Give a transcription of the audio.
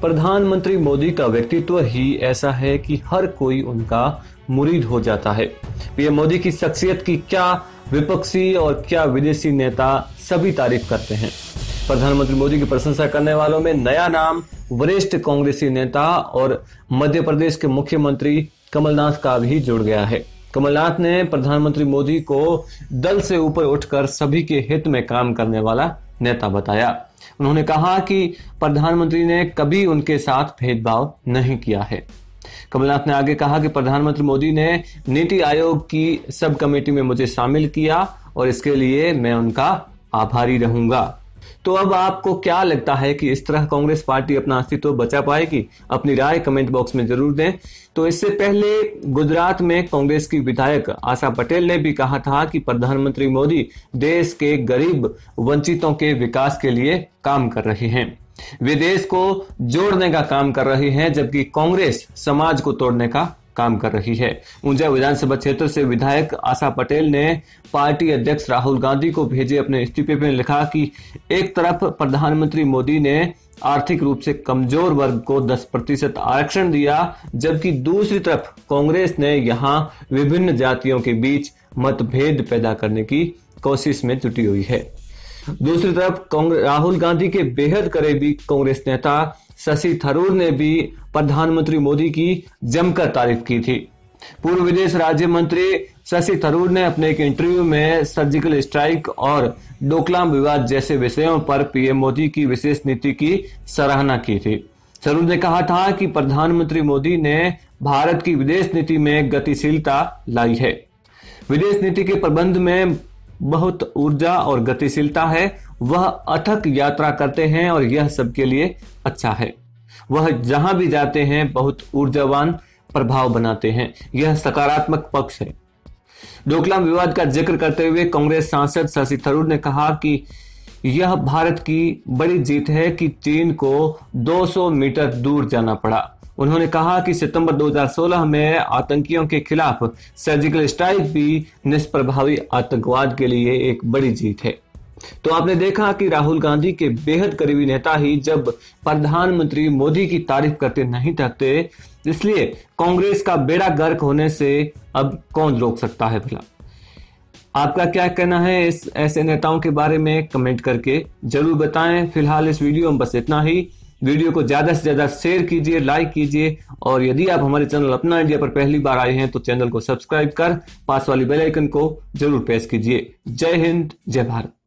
प्रधानमंत्री मोदी का व्यक्तित्व ही ऐसा है कि हर कोई उनका मुरीद हो जाता है पीएम मोदी की शख्सियत की क्या विपक्षी और क्या विदेशी नेता सभी तारीफ करते हैं प्रधानमंत्री मोदी की प्रशंसा करने वालों में नया नाम वरिष्ठ कांग्रेसी नेता और मध्य प्रदेश के मुख्यमंत्री कमलनाथ का भी जुड़ गया है कमलनाथ ने प्रधानमंत्री मोदी को दल से ऊपर उठकर सभी के हित में काम करने वाला नेता बताया उन्होंने कहा कि प्रधानमंत्री ने कभी उनके साथ भेदभाव नहीं किया है कमलनाथ ने आगे कहा कि प्रधानमंत्री मोदी ने नीति आयोग की सब कमेटी में मुझे शामिल किया और इसके लिए मैं उनका आभारी रहूंगा तो अब आपको क्या लगता है कि इस तरह कांग्रेस पार्टी अपना अस्तित्व बचा पाएगी अपनी राय कमेंट बॉक्स में जरूर दें तो इससे पहले गुजरात में कांग्रेस की विधायक आशा पटेल ने भी कहा था कि प्रधानमंत्री मोदी देश के गरीब वंचितों के विकास के लिए काम कर रहे हैं वे देश को जोड़ने का काम कर रहे हैं जबकि कांग्रेस समाज को तोड़ने का काम कर रही है ऊंझा विधानसभा क्षेत्र से विधायक आशा पटेल ने पार्टी अध्यक्ष राहुल गांधी को भेजे अपने इस्तीफे में लिखा कि एक तरफ प्रधानमंत्री मोदी ने आर्थिक रूप से कमजोर वर्ग को 10 प्रतिशत आरक्षण दिया जबकि दूसरी तरफ कांग्रेस ने यहाँ विभिन्न जातियों के बीच मतभेद पैदा करने की कोशिश में जुटी हुई है दूसरी तरफ राहुल गांधी के बेहद करीबी कांग्रेस नेता शशि थरूर ने भी प्रधानमंत्री मोदी की जमकर तारीफ की थी पूर्व विदेश राज्य मंत्री शशि थरूर ने अपने एक इंटरव्यू में सर्जिकल स्ट्राइक और डोकलाम विवाद जैसे विषयों पर पीएम मोदी की विशेष नीति की सराहना की थी थरूर ने कहा था कि प्रधानमंत्री मोदी ने भारत की विदेश नीति में गतिशीलता लाई है विदेश नीति के प्रबंध में बहुत ऊर्जा और गतिशीलता है वह अथक यात्रा करते हैं और यह सबके लिए अच्छा है वह जहां भी जाते हैं बहुत ऊर्जावान प्रभाव बनाते हैं यह सकारात्मक पक्ष है डोकलाम विवाद का जिक्र करते हुए कांग्रेस सांसद शशि थरूर ने कहा कि यह भारत की बड़ी जीत है कि चीन को 200 मीटर दूर जाना पड़ा उन्होंने कहा कि सितंबर 2016 में आतंकियों के खिलाफ सर्जिकल स्ट्राइक भी निष्प्रभावी आतंकवाद के लिए एक बड़ी जीत है तो आपने देखा कि राहुल गांधी के बेहद करीबी नेता ही जब प्रधानमंत्री मोदी की तारीफ करते नहीं थकते इसलिए कांग्रेस का बेड़ा गर्क होने से अब कौन रोक सकता है भला आपका क्या कहना है इस ऐसे नेताओं के बारे में कमेंट करके जरूर बताएं फिलहाल इस वीडियो में बस इतना ही वीडियो को ज़्यादा से ज़्यादा शेयर कीजिए लाइक कीजिए और यदि आप हमारे चैनल अपना इंडिया पर पहली बार आए हैं तो चैनल को सब्सक्राइब कर पास वाली बेल आइकन को जरूर प्रेस कीजिए जय हिंद जय भारत